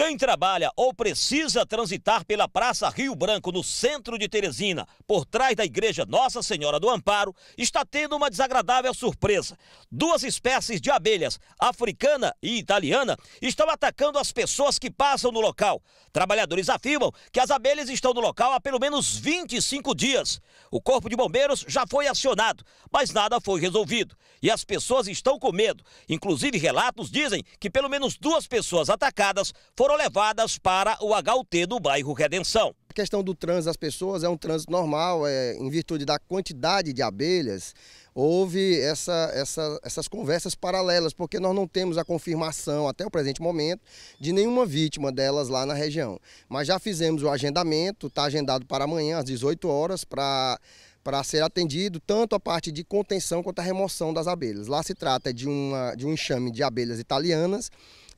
Quem trabalha ou precisa transitar pela Praça Rio Branco, no centro de Teresina, por trás da igreja Nossa Senhora do Amparo, está tendo uma desagradável surpresa. Duas espécies de abelhas, africana e italiana, estão atacando as pessoas que passam no local. Trabalhadores afirmam que as abelhas estão no local há pelo menos 25 dias. O Corpo de Bombeiros já foi acionado, mas nada foi resolvido. E as pessoas estão com medo. Inclusive, relatos dizem que pelo menos duas pessoas atacadas foram foram levadas para o HUT do bairro Redenção. A questão do trânsito das pessoas é um trânsito normal, é, em virtude da quantidade de abelhas, houve essa, essa, essas conversas paralelas, porque nós não temos a confirmação até o presente momento de nenhuma vítima delas lá na região. Mas já fizemos o agendamento, está agendado para amanhã às 18 horas para para ser atendido tanto a parte de contenção quanto a remoção das abelhas. Lá se trata de, uma, de um enxame de abelhas italianas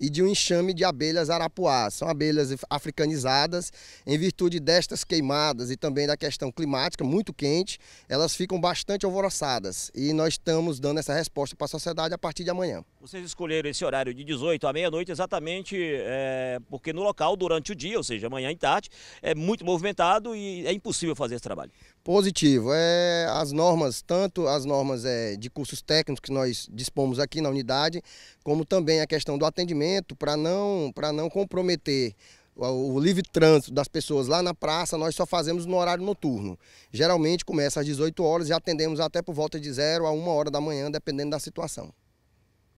e de um enxame de abelhas arapuás. São abelhas africanizadas. Em virtude destas queimadas e também da questão climática muito quente, elas ficam bastante alvoroçadas. E nós estamos dando essa resposta para a sociedade a partir de amanhã. Vocês escolheram esse horário de 18 à meia-noite exatamente é, porque no local, durante o dia, ou seja, amanhã e tarde, é muito movimentado e é impossível fazer esse trabalho. Positivo. É, as normas, tanto as normas é, de cursos técnicos que nós dispomos aqui na unidade, como também a questão do atendimento, para não, não comprometer o livre trânsito das pessoas lá na praça, nós só fazemos no horário noturno. Geralmente começa às 18 horas e atendemos até por volta de 0 a 1 hora da manhã, dependendo da situação.